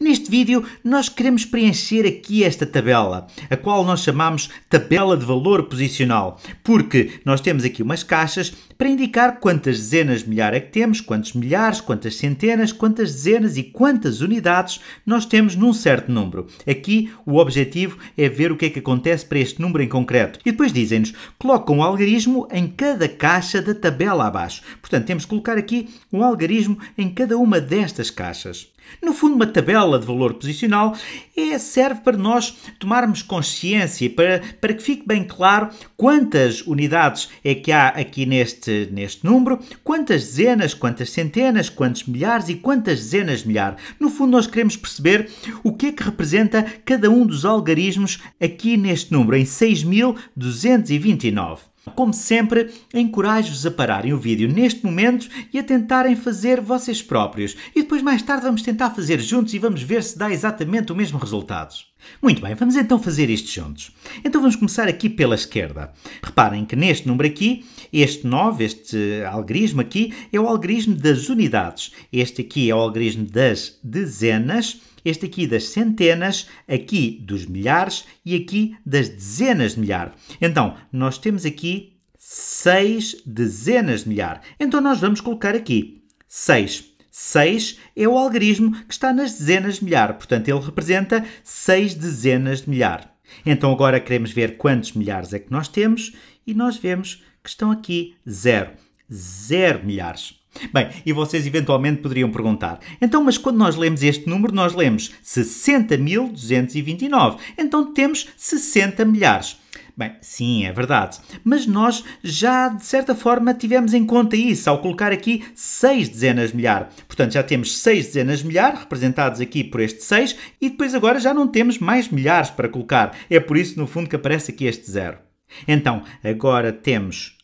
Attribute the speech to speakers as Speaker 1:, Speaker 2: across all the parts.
Speaker 1: ni neste vídeo nós queremos preencher aqui esta tabela, a qual nós chamamos tabela de valor posicional, porque nós temos aqui umas caixas para indicar quantas dezenas de milhares é que temos, quantos milhares, quantas centenas, quantas dezenas e quantas unidades nós temos num certo número. Aqui o objetivo é ver o que é que acontece para este número em concreto. E depois dizem-nos, colocam um algarismo em cada caixa da tabela abaixo. Portanto, temos que colocar aqui um algarismo em cada uma destas caixas. No fundo, uma tabela de valor valor posicional, é, serve para nós tomarmos consciência, para, para que fique bem claro quantas unidades é que há aqui neste, neste número, quantas dezenas, quantas centenas, quantos milhares e quantas dezenas de milhar. No fundo, nós queremos perceber o que é que representa cada um dos algarismos aqui neste número, em 6229. Como sempre, encorajo-vos a pararem o vídeo neste momento e a tentarem fazer vocês próprios. E depois mais tarde vamos tentar fazer juntos e vamos ver se dá exatamente o mesmo resultado. Muito bem, vamos então fazer isto juntos. Então vamos começar aqui pela esquerda. Reparem que neste número aqui este 9, este algarismo aqui, é o algarismo das unidades. Este aqui é o algarismo das dezenas, este aqui das centenas, aqui dos milhares e aqui das dezenas de milhar. Então, nós temos aqui 6 dezenas de milhar. Então, nós vamos colocar aqui 6. 6 é o algarismo que está nas dezenas de milhar, portanto, ele representa 6 dezenas de milhar. Então agora queremos ver quantos milhares é que nós temos e nós vemos que estão aqui zero. Zero milhares. Bem, e vocês eventualmente poderiam perguntar: então, mas quando nós lemos este número, nós lemos 60.229. Então temos 60 milhares. Bem, sim, é verdade. Mas nós já, de certa forma, tivemos em conta isso ao colocar aqui 6 dezenas milhar. Portanto, já temos 6 dezenas milhar, representados aqui por este 6, e depois agora já não temos mais milhares para colocar. É por isso, no fundo, que aparece aqui este zero. Então, agora temos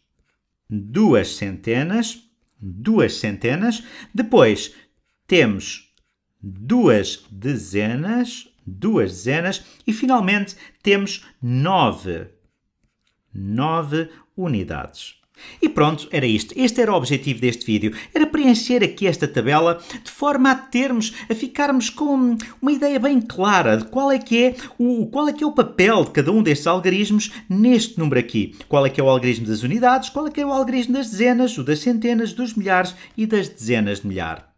Speaker 1: duas centenas, duas centenas, depois temos duas dezenas, duas dezenas e finalmente temos nove, nove unidades. E pronto, era isto. Este era o objetivo deste vídeo. Era preencher aqui esta tabela de forma a termos, a ficarmos com uma ideia bem clara de qual é que é o, qual é que é o papel de cada um destes algarismos neste número aqui. Qual é que é o algarismo das unidades, qual é que é o algarismo das dezenas, o das centenas, dos milhares e das dezenas de milhar.